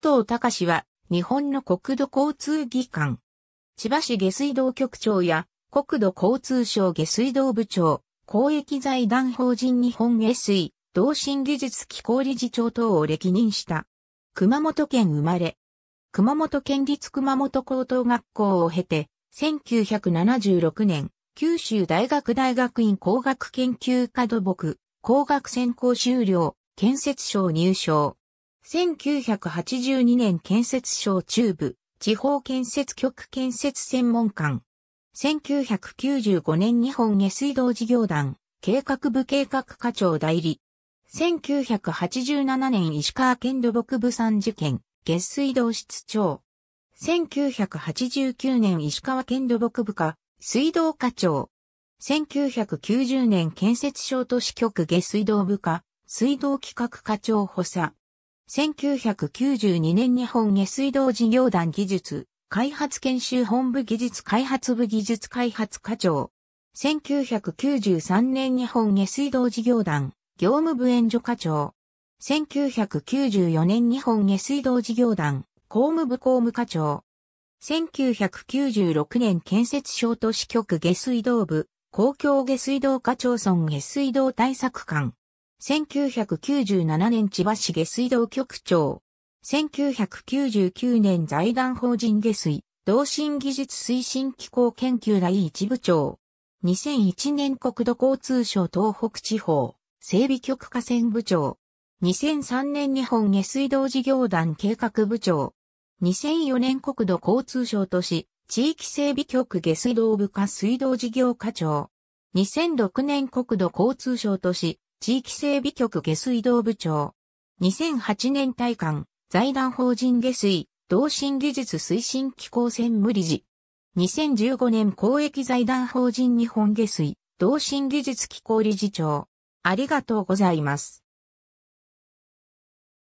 藤隆は、日本の国土交通技官。千葉市下水道局長や、国土交通省下水道部長、公益財団法人日本下水、同心技術機構理事長等を歴任した。熊本県生まれ。熊本県立熊本高等学校を経て、1976年、九州大学大学院工学研究科土木、工学専攻修了、建設省入省。1982年建設省中部、地方建設局建設専門官。1995年日本下水道事業団、計画部計画課長代理。1987年石川県土木部産事件、下水道室長。1989年石川県土木部課、水道課長。1990年建設省都市局下水道部課、水道企画課長補佐。1992年日本下水道事業団技術、開発研修本部技術開発部技術開発課長。1993年日本下水道事業団、業務部援助課長。1994年日本下水道事業団、公務部公務課長。1996年建設省都市局下水道部、公共下水道課長村下水道対策官。1997年千葉市下水道局長。1999年財団法人下水、同心技術推進機構研究第一部長。2001年国土交通省東北地方、整備局河川部長。2003年日本下水道事業団計画部長。2004年国土交通省都市、地域整備局下水道部下水道事業課長。2006年国土交通省都市、地域整備局下水道部長。2008年大館財団法人下水、同心技術推進機構専務理事。2015年公益財団法人日本下水、同心技術機構理事長。ありがとうございます。